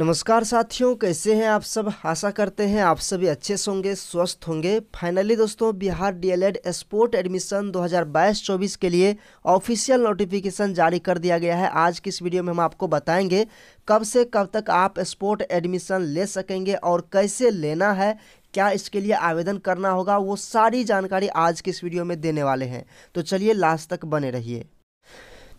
नमस्कार साथियों कैसे हैं आप सब आशा करते हैं आप सभी अच्छे से होंगे स्वस्थ होंगे फाइनली दोस्तों बिहार डीएलएड स्पोर्ट एडमिशन 2022-24 के लिए ऑफिशियल नोटिफिकेशन जारी कर दिया गया है आज की इस वीडियो में हम आपको बताएंगे कब से कब तक आप स्पोर्ट एडमिशन ले सकेंगे और कैसे लेना है क्या इसके लिए आवेदन करना होगा वो सारी जानकारी आज की इस वीडियो में देने वाले हैं तो चलिए लास्ट तक बने रहिए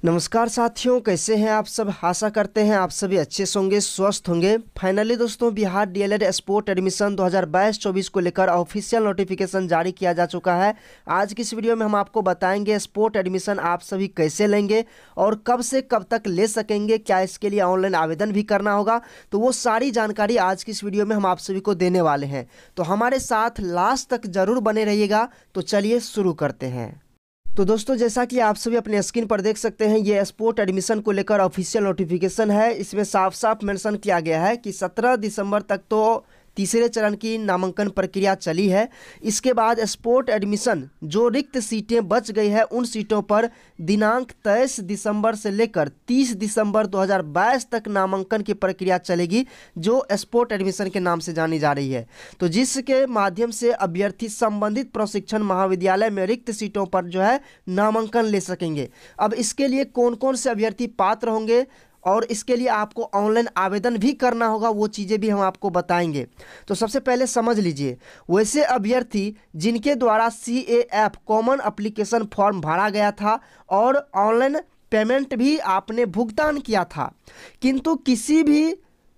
नमस्कार साथियों कैसे हैं आप सब आशा करते हैं आप सभी अच्छे से होंगे स्वस्थ होंगे फाइनली दोस्तों बिहार डीएलएड स्पोर्ट एडमिशन 2022-24 को लेकर ऑफिशियल नोटिफिकेशन जारी किया जा चुका है आज की इस वीडियो में हम आपको बताएंगे स्पोर्ट एडमिशन आप सभी कैसे लेंगे और कब से कब तक ले सकेंगे क्या इसके लिए ऑनलाइन आवेदन भी करना होगा तो वो सारी जानकारी आज की इस वीडियो में हम आप सभी को देने वाले हैं तो हमारे साथ लास्ट तक ज़रूर बने रहिएगा तो चलिए शुरू करते हैं तो दोस्तों जैसा कि आप सभी अपने स्क्रीन पर देख सकते हैं ये स्पोर्ट एडमिशन को लेकर ऑफिशियल नोटिफिकेशन है इसमें साफ साफ मेंशन किया गया है कि 17 दिसंबर तक तो तीसरे चरण की नामांकन प्रक्रिया चली है इसके बाद स्पोर्ट एडमिशन जो रिक्त सीटें बच गई है उन सीटों पर दिनांक तेईस दिसंबर से लेकर 30 दिसंबर 2022 तक नामांकन की प्रक्रिया चलेगी जो स्पोर्ट एडमिशन के नाम से जानी जा रही है तो जिसके माध्यम से अभ्यर्थी संबंधित प्रशिक्षण महाविद्यालय में रिक्त सीटों पर जो है नामांकन ले सकेंगे अब इसके लिए कौन कौन से अभ्यर्थी पात्र होंगे और इसके लिए आपको ऑनलाइन आवेदन भी करना होगा वो चीज़ें भी हम आपको बताएंगे तो सबसे पहले समझ लीजिए वैसे अभ्यर्थी जिनके द्वारा C A F common application form भरा गया था और ऑनलाइन पेमेंट भी आपने भुगतान किया था किंतु किसी भी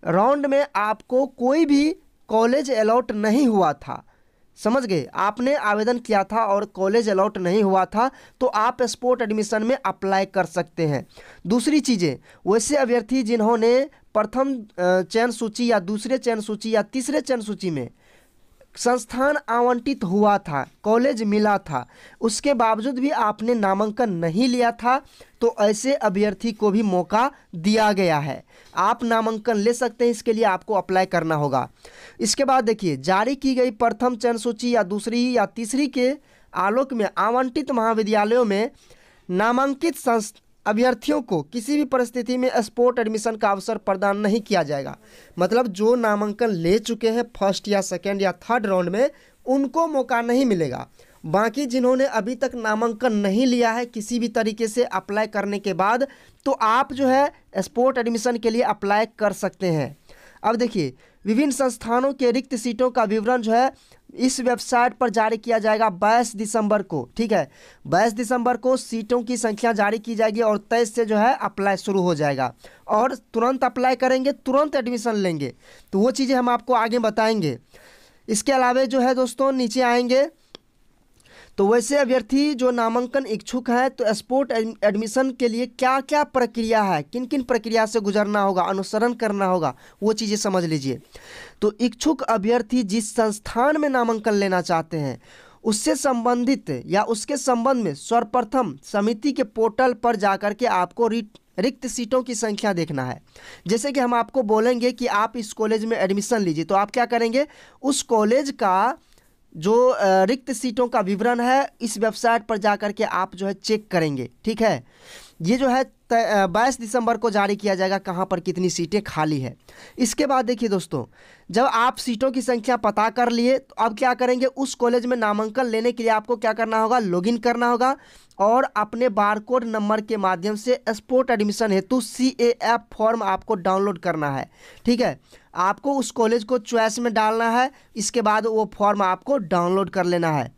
राउंड में आपको कोई भी कॉलेज अलाउट नहीं हुआ था समझ गए आपने आवेदन किया था और कॉलेज अलाउट नहीं हुआ था तो आप स्पोर्ट एडमिशन में अप्लाई कर सकते हैं दूसरी चीज़ें वैसे अभ्यर्थी जिन्होंने प्रथम चयन सूची या दूसरे चयन सूची या तीसरे चयन सूची में संस्थान आवंटित हुआ था कॉलेज मिला था उसके बावजूद भी आपने नामांकन नहीं लिया था तो ऐसे अभ्यर्थी को भी मौका दिया गया है आप नामांकन ले सकते हैं इसके लिए आपको अप्लाई करना होगा इसके बाद देखिए जारी की गई प्रथम चयन सूची या दूसरी या तीसरी के आलोक में आवंटित महाविद्यालयों में नामांकित संस्था अभ्यर्थियों को किसी भी परिस्थिति में स्पोर्ट एडमिशन का अवसर प्रदान नहीं किया जाएगा मतलब जो नामांकन ले चुके हैं फर्स्ट या सेकेंड या थर्ड राउंड में उनको मौका नहीं मिलेगा बाकी जिन्होंने अभी तक नामांकन नहीं लिया है किसी भी तरीके से अप्लाई करने के बाद तो आप जो है स्पोर्ट एडमिशन के लिए अप्लाई कर सकते हैं अब देखिए विभिन्न संस्थानों के रिक्त सीटों का विवरण जो है इस वेबसाइट पर जारी किया जाएगा बाईस दिसंबर को ठीक है बाईस दिसंबर को सीटों की संख्या जारी की जाएगी और तेईस से जो है अप्लाई शुरू हो जाएगा और तुरंत अप्लाई करेंगे तुरंत एडमिशन लेंगे तो वो चीज़ें हम आपको आगे बताएंगे इसके अलावा जो है दोस्तों नीचे आएंगे तो वैसे अभ्यर्थी जो नामांकन इच्छुक है तो स्पोर्ट एडमिशन के लिए क्या क्या प्रक्रिया है किन किन प्रक्रिया से गुजरना होगा अनुसरण करना होगा वो चीज़ें समझ लीजिए तो इच्छुक अभ्यर्थी जिस संस्थान में नामांकन लेना चाहते हैं उससे संबंधित या उसके संबंध में सर्वप्रथम समिति के पोर्टल पर जाकर के आपको रिक्त सीटों की संख्या देखना है जैसे कि हम आपको बोलेंगे कि आप इस कॉलेज में एडमिशन लीजिए तो आप क्या करेंगे उस कॉलेज का जो रिक्त सीटों का विवरण है इस वेबसाइट पर जा करके के आप जो है चेक करेंगे ठीक है ये जो है बाईस दिसंबर को जारी किया जाएगा कहाँ पर कितनी सीटें खाली है इसके बाद देखिए दोस्तों जब आप सीटों की संख्या पता कर लिए तो अब क्या करेंगे उस कॉलेज में नामांकन लेने के लिए आपको क्या करना होगा लॉगिन करना होगा और अपने बारकोड नंबर के माध्यम से स्पोर्ट एडमिशन हेतु सी ए एफ फॉर्म आपको डाउनलोड करना है ठीक है आपको उस कॉलेज को चॉइस में डालना है इसके बाद वो फॉर्म आपको डाउनलोड कर लेना है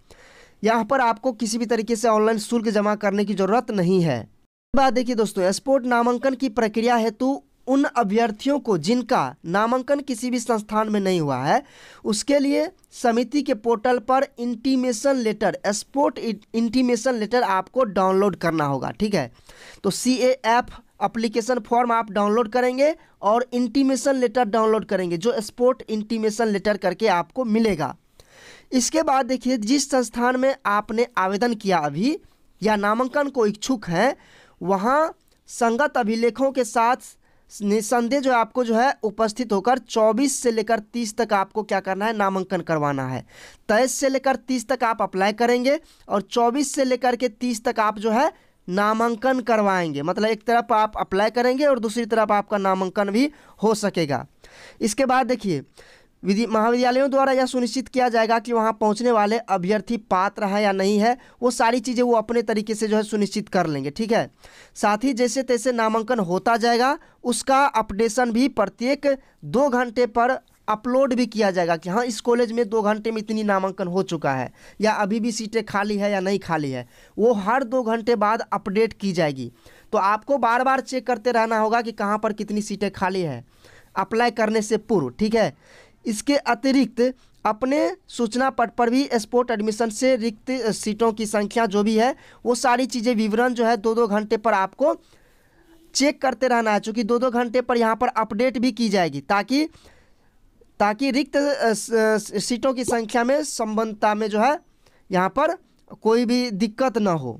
यहाँ पर आपको किसी भी तरीके से ऑनलाइन शुल्क जमा करने की ज़रूरत नहीं है बात देखिए दोस्तों स्पोर्ट नामांकन की प्रक्रिया हेतु उन अभ्यर्थियों को जिनका नामांकन किसी भी संस्थान में नहीं हुआ है उसके लिए समिति के पोर्टल पर intimation letter sport intimation letter आपको डाउनलोड करना होगा ठीक है तो C A F application form आप डाउनलोड करेंगे और इंटीमेशन लेटर डाउनलोड करेंगे जो स्पोर्ट इंटीमेशन लेटर करके आपको मिलेगा इसके बाद देखिए जिस संस्थान में आपने आवेदन किया अभी या नामांकन को इच्छुक हैं वहाँ संगत अभिलेखों के साथ निसंदेह जो आपको जो है उपस्थित होकर 24 से लेकर 30 तक आपको क्या करना है नामांकन करवाना है तेईस से लेकर 30 तक आप अप्लाई करेंगे और 24 से लेकर के 30 तक आप जो है नामांकन करवाएंगे मतलब एक तरफ आप अप्लाई करेंगे और दूसरी तरफ आपका नामांकन भी हो सकेगा इसके बाद देखिए महाविद्यालयों द्वारा यह सुनिश्चित किया जाएगा कि वहाँ पहुँचने वाले अभ्यर्थी पात्र है या नहीं है वो सारी चीज़ें वो अपने तरीके से जो है सुनिश्चित कर लेंगे ठीक है साथ ही जैसे तैसे नामांकन होता जाएगा उसका अपडेशन भी प्रत्येक दो घंटे पर अपलोड भी किया जाएगा कि हाँ इस कॉलेज में दो घंटे में इतनी नामांकन हो चुका है या अभी भी सीटें खाली है या नहीं खाली है वो हर दो घंटे बाद अपडेट की जाएगी तो आपको बार बार चेक करते रहना होगा कि कहाँ पर कितनी सीटें खाली है अप्लाई करने से पूर्व ठीक है इसके अतिरिक्त अपने सूचना पट पर भी स्पोर्ट एडमिशन से रिक्त सीटों की संख्या जो भी है वो सारी चीज़ें विवरण जो है दो दो घंटे पर आपको चेक करते रहना है चूँकि दो दो घंटे पर यहाँ पर अपडेट भी की जाएगी ताकि ताकि रिक्त सीटों की संख्या में संबंधता में जो है यहाँ पर कोई भी दिक्कत ना हो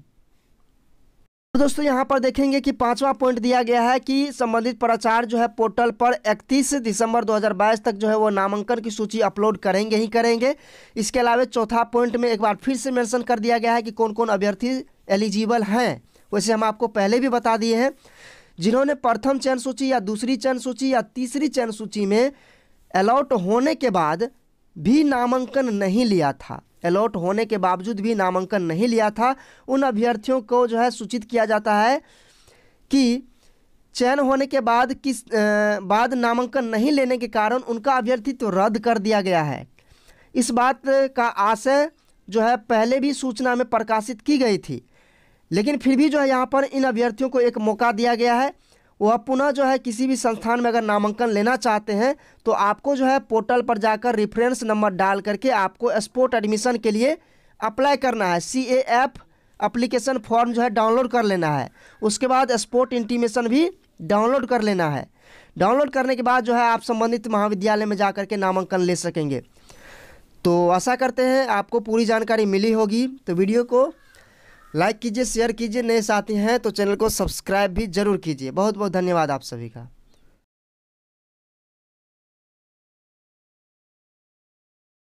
तो दोस्तों यहाँ पर देखेंगे कि पांचवा पॉइंट दिया गया है कि संबंधित प्रचार जो है पोर्टल पर 31 दिसंबर 2022 तक जो है वो नामांकन की सूची अपलोड करेंगे ही करेंगे इसके अलावा चौथा पॉइंट में एक बार फिर से मेंशन कर दिया गया है कि कौन कौन अभ्यर्थी एलिजिबल हैं वैसे हम आपको पहले भी बता दिए हैं जिन्होंने प्रथम चयन सूची या दूसरी चयन सूची या तीसरी चयन सूची में अलाउट होने के बाद भी नामांकन नहीं लिया था अलॉट होने के बावजूद भी नामांकन नहीं लिया था उन अभ्यर्थियों को जो है सूचित किया जाता है कि चयन होने के बाद किस बाद नामांकन नहीं लेने के कारण उनका अभ्यर्थित्व तो रद्द कर दिया गया है इस बात का आशय जो है पहले भी सूचना में प्रकाशित की गई थी लेकिन फिर भी जो है यहाँ पर इन अभ्यर्थियों को एक मौका दिया गया है वह पुनः जो है किसी भी संस्थान में अगर नामांकन लेना चाहते हैं तो आपको जो है पोर्टल पर जाकर रेफरेंस नंबर डाल करके आपको स्पोर्ट एडमिशन के लिए अप्लाई करना है C A F application form जो है डाउनलोड कर लेना है उसके बाद स्पोर्ट इंटीमेशन भी डाउनलोड कर लेना है डाउनलोड करने के बाद जो है आप संबंधित महाविद्यालय में जा के नामांकन ले सकेंगे तो आशा करते हैं आपको पूरी जानकारी मिली होगी तो वीडियो को लाइक कीजिए शेयर कीजिए नए साथी हैं तो चैनल को सब्सक्राइब भी जरूर कीजिए बहुत बहुत धन्यवाद आप सभी का